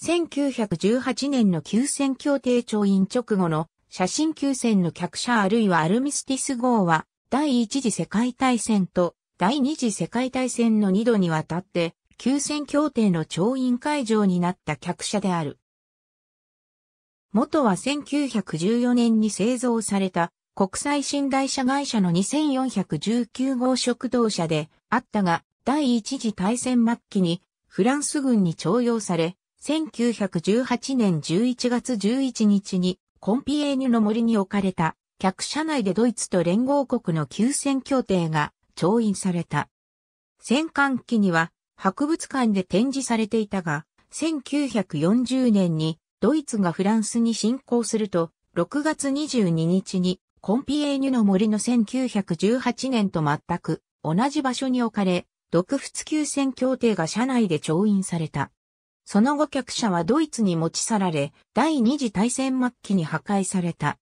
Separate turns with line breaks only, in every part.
1918年の休戦協定調印直後の写真休戦の客車あるいはアルミスティス号は第一次世界大戦と第二次世界大戦の二度にわたって休戦協定の調印会場になった客車である。元は1914年に製造された国際信頼車会社の2419号食堂車であったが、第一次大戦末期にフランス軍に徴用され、1918年11月11日にコンピエーニュの森に置かれた客車内でドイツと連合国の休戦協定が調印された。戦艦機には博物館で展示されていたが、1940年にドイツがフランスに侵攻すると、6月22日にコンピエーニュの森の1918年と全く同じ場所に置かれ、独仏休戦協定が車内で調印された。その後客車はドイツに持ち去られ、第二次大戦末期に破壊された。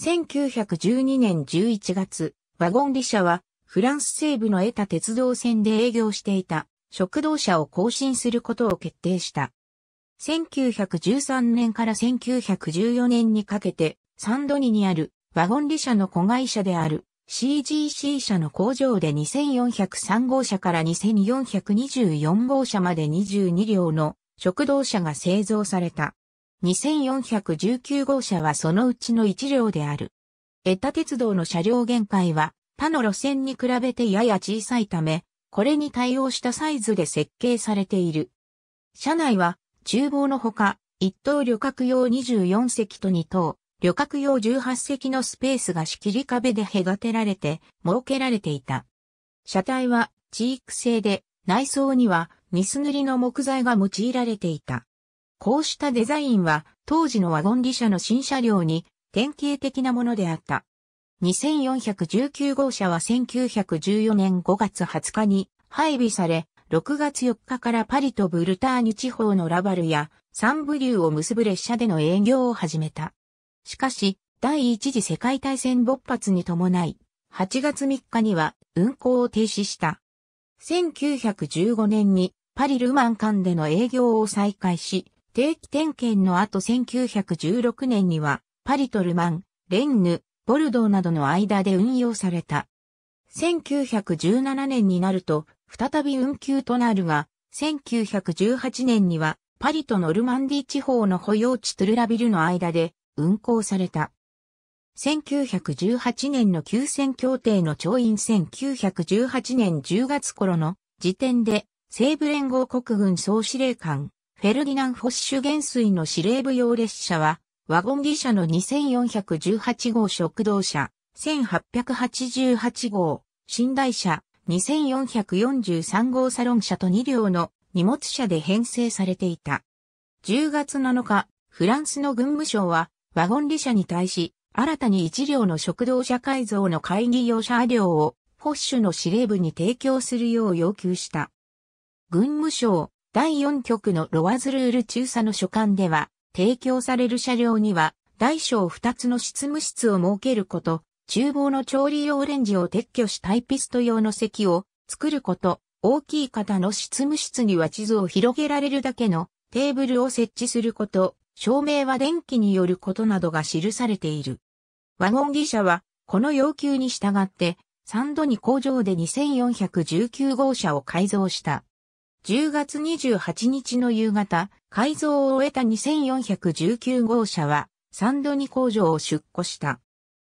1912年11月、ワゴン利車はフランス西部の得た鉄道線で営業していた食堂車を更新することを決定した。1913年から1914年にかけてサンドニにあるワゴン利車の子会社である CGC 社の工場で2403号車から2424号車まで22両の食堂車が製造された。2419号車はそのうちの1両である。江田鉄道の車両限界は他の路線に比べてやや小さいため、これに対応したサイズで設計されている。車内は厨房のほか、一等旅客用24席と二等、旅客用18席のスペースが仕切り壁で隔てられて設けられていた。車体は地域製で内装にはニス塗りの木材が用いられていた。こうしたデザインは当時のワゴン利車の新車両に典型的なものであった。2419号車は1914年5月20日に配備され、6月4日からパリとブルターニュ地方のラバルやサンブリューを結ぶ列車での営業を始めた。しかし、第一次世界大戦勃発に伴い、8月3日には運行を停止した。1915年にパリ・ルマン間での営業を再開し、定期点検の後1916年には、パリとルマン、レンヌ、ボルドーなどの間で運用された。1917年になると、再び運休となるが、1918年には、パリとノルマンディ地方の保養地トゥルラビルの間で運行された。1918年の休戦協定の調印1918年10月頃の時点で西部連合国軍総司令官、フェルディナン・フォッシュ元帥の司令部用列車は、ワゴン技車の2418号食堂車、1888号、寝台車、2443号サロン車と2両の荷物車で編成されていた。10月7日、フランスの軍務省は、ワゴン利車に対し、新たに1両の食堂車改造の会議用車両を、フォッシュの司令部に提供するよう要求した。軍務省第4局のロワズルール中佐の所管では、提供される車両には、大小2つの執務室を設けること、厨房の調理用レンジを撤去しタイピスト用の席を作ること、大きい型の執務室には地図を広げられるだけのテーブルを設置すること、照明は電気によることなどが記されている。ワゴン技者は、この要求に従って、3度に工場で2419号車を改造した。10月28日の夕方、改造を終えた2419号車は、サンドニ工場を出庫した。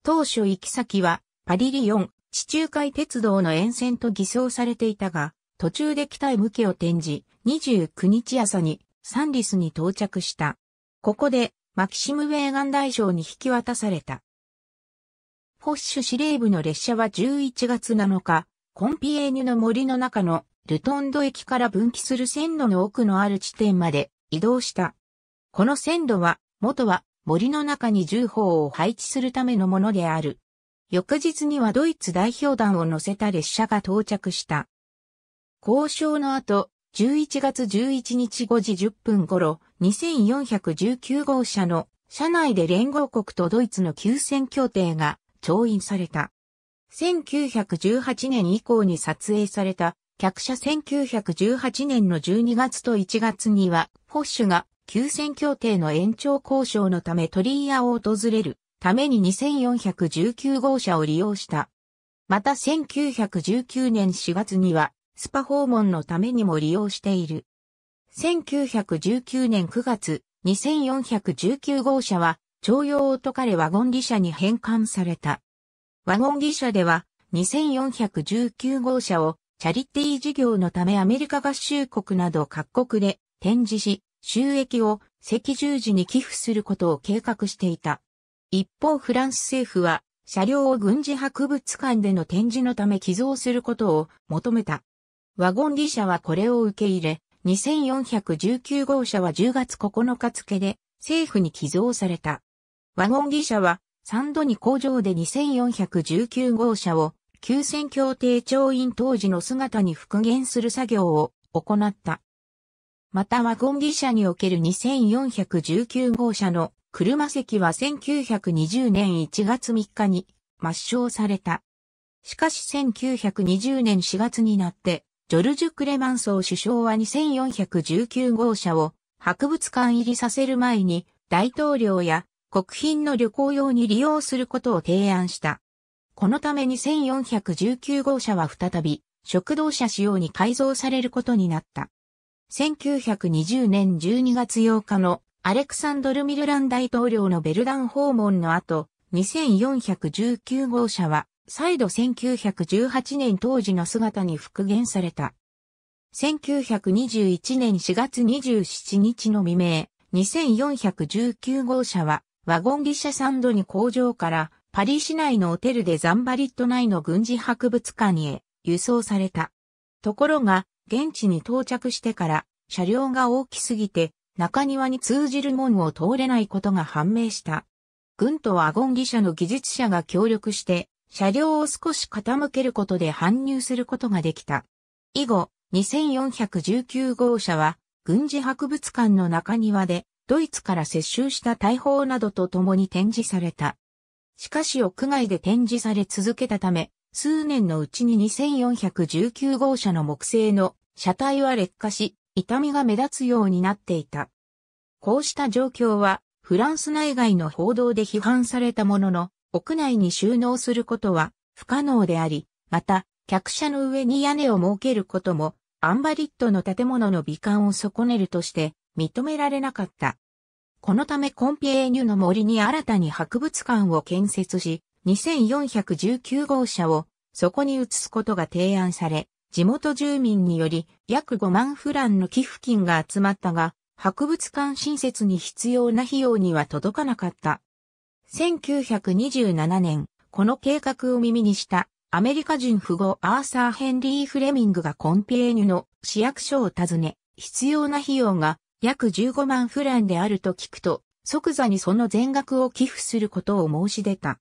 当初行き先は、パリリオン、地中海鉄道の沿線と偽装されていたが、途中で北へ向けを転じ、29日朝にサンリスに到着した。ここで、マキシム・ウェーガン大将に引き渡された。フォッシュ司令部の列車は11月7日、コンピエーニュの森の中のルトンド駅から分岐する線路の奥のある地点まで移動した。この線路は、元は森の中に重砲を配置するためのものである。翌日にはドイツ代表団を乗せた列車が到着した。交渉の後、11月11日5時10分頃、2419号車の車内で連合国とドイツの休戦協定が調印された。1918年以降に撮影された客車1918年の12月と1月には、フォッシュが休戦協定の延長交渉のため鳥居屋を訪れるために2419号車を利用した。また1919年4月には、スパ訪問のためにも利用している。1919年9月、2419号車は、徴用を解かれワゴン利車に返還された。ワゴン利車では、2419号車をチャリティー事業のためアメリカ合衆国など各国で展示し、収益を赤十字に寄付することを計画していた。一方フランス政府は車両を軍事博物館での展示のため寄贈することを求めた。ワゴン利社はこれを受け入れ、2419号車は10月9日付で政府に寄贈された。ワゴン利社は3度に工場で2419号車を休戦協定調印当時の姿に復元する作業を行った。またワゴン技車における2419号車の車席は1920年1月3日に抹消された。しかし1920年4月になって、ジョルジュ・クレマンソー首相は2419号車を博物館入りさせる前に大統領や国賓の旅行用に利用することを提案した。このため2419号車は再び、食堂車仕様に改造されることになった。1920年12月8日のアレクサンドル・ミルラン大統領のベルダン訪問の後、2419号車は再度1918年当時の姿に復元された。1921年4月27日の未明、2419号車はワゴン汽車サンドに工場からパリ市内のホテルでザンバリット内の軍事博物館へ輸送された。ところが、現地に到着してから車両が大きすぎて中庭に通じる門を通れないことが判明した。軍とワゴン技者の技術者が協力して車両を少し傾けることで搬入することができた。以後、2419号車は軍事博物館の中庭でドイツから接収した大砲などと共に展示された。しかし屋外で展示され続けたため、数年のうちに2419号車の木製の車体は劣化し、痛みが目立つようになっていた。こうした状況は、フランス内外の報道で批判されたものの、屋内に収納することは不可能であり、また、客車の上に屋根を設けることも、アンバリットの建物の美観を損ねるとして認められなかった。このためコンピエーニュの森に新たに博物館を建設し、2419号車をそこに移すことが提案され、地元住民により約5万フランの寄付金が集まったが、博物館新設に必要な費用には届かなかった。1927年、この計画を耳にしたアメリカ人富豪アーサー・ヘンリー・フレミングがコンピエーニュの市役所を訪ね、必要な費用が約15万フランであると聞くと、即座にその全額を寄付することを申し出た。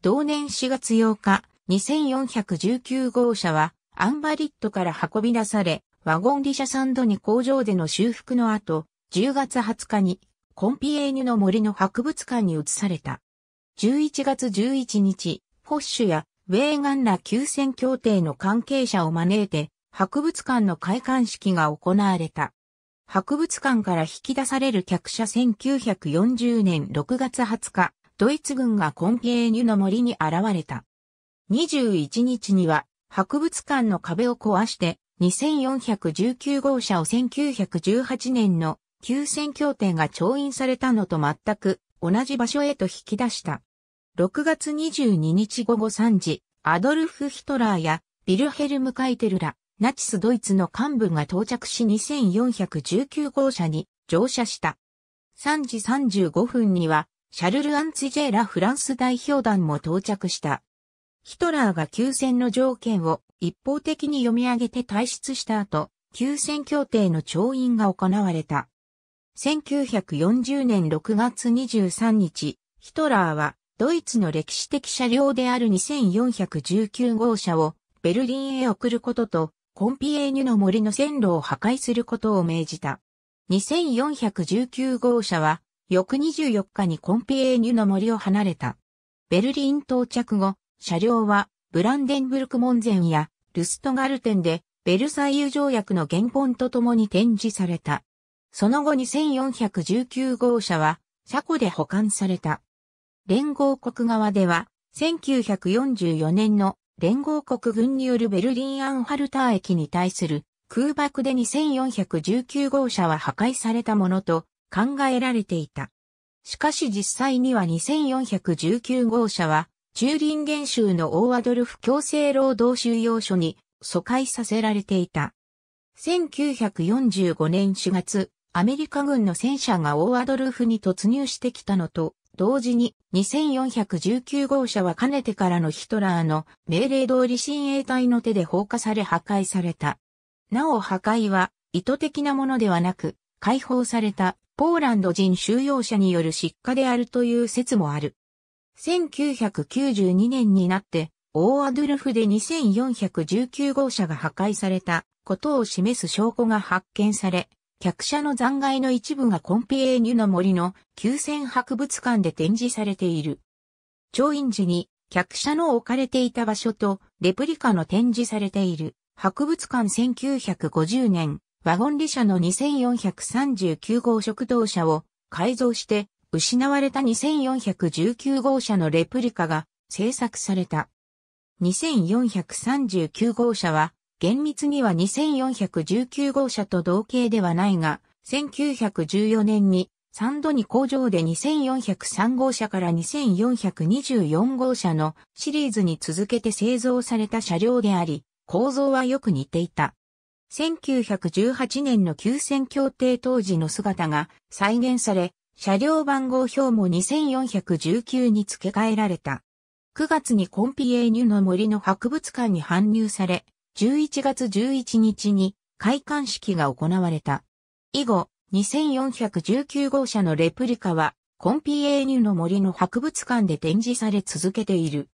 同年4月8日、2419号車はアンバリットから運び出され、ワゴンリシャサンドに工場での修復の後、10月20日にコンピエーニュの森の博物館に移された。11月11日、フォッシュやウェーガンら休戦協定の関係者を招いて、博物館の開館式が行われた。博物館から引き出される客車1940年6月20日、ドイツ軍がコンピエーニュの森に現れた。21日には、博物館の壁を壊して、2419号車を1918年の休戦協定が調印されたのと全く同じ場所へと引き出した。6月22日午後3時、アドルフ・ヒトラーやビルヘルム・カイテルら、ナチスドイツの幹部が到着し2419号車に乗車した。3時35分には、シャルル・アンツィジェーラフランス代表団も到着した。ヒトラーが休戦の条件を一方的に読み上げて退出した後、休戦協定の調印が行われた。1940年6月23日、ヒトラーはドイツの歴史的車両である2419号車をベルリンへ送ることとコンピエーニュの森の線路を破壊することを命じた。2419号車は、翌24日にコンピエーニュの森を離れた。ベルリン到着後、車両は、ブランデンブルク門前や、ルストガルテンで、ベルサイユ条約の原本と共に展示された。その後2419号車は、車庫で保管された。連合国側では、1944年の連合国軍によるベルリン・アンハルター駅に対する空爆で2419号車は破壊されたものと考えられていた。しかし実際には2419号車は、中林原州のオーアドルフ強制労働収容所に疎開させられていた。1945年4月、アメリカ軍の戦車がオーアドルフに突入してきたのと、同時に2419号車はかねてからのヒトラーの命令通り親衛隊の手で放火され破壊された。なお破壊は意図的なものではなく、解放されたポーランド人収容者による失火であるという説もある。1992年になって、オーアドゥルフで2419号車が破壊されたことを示す証拠が発見され、客車の残骸の一部がコンピエーニュの森の旧船博物館で展示されている。調印時に客車の置かれていた場所とレプリカの展示されている博物館1950年ワゴン利車の2439号食堂車を改造して失われた2419号車のレプリカが制作された。2439号車は厳密には2419号車と同型ではないが、1914年に3度に工場で2403号車から2424号車のシリーズに続けて製造された車両であり、構造はよく似ていた。1918年の休戦協定当時の姿が再現され、車両番号表も2419に付け替えられた。9月にコンピエーニュの森の博物館に搬入され、11月11日に開館式が行われた。以後、2419号車のレプリカは、コンピエーニュの森の博物館で展示され続けている。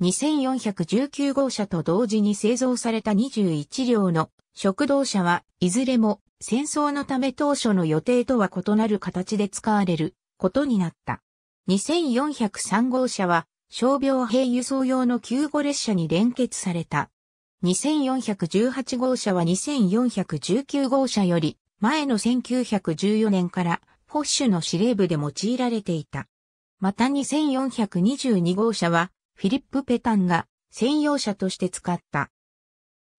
2419号車と同時に製造された21両の食堂車はいずれも戦争のため当初の予定とは異なる形で使われることになった。2403号車は傷病兵輸送用の救護列車に連結された。2418号車は2419号車より前の1914年からフォッシュの司令部で用いられていた。また2422号車はフィリップ・ペタンが専用車として使った。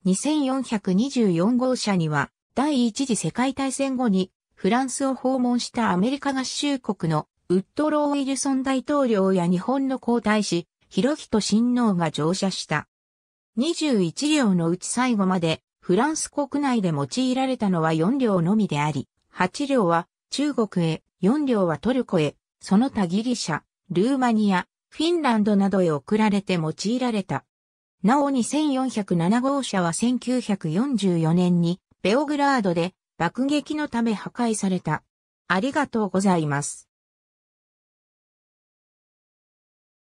2424号車には第一次世界大戦後にフランスを訪問したアメリカ合衆国のウッドロー・ウィルソン大統領や日本の皇太子、広人親王が乗車した。21両のうち最後までフランス国内で用いられたのは4両のみであり、8両は中国へ、4両はトルコへ、その他ギリシャ、ルーマニア、フィンランドなどへ送られて用いられた。なお2407号車は1944年にベオグラードで爆撃のため破壊された。ありがとうございます。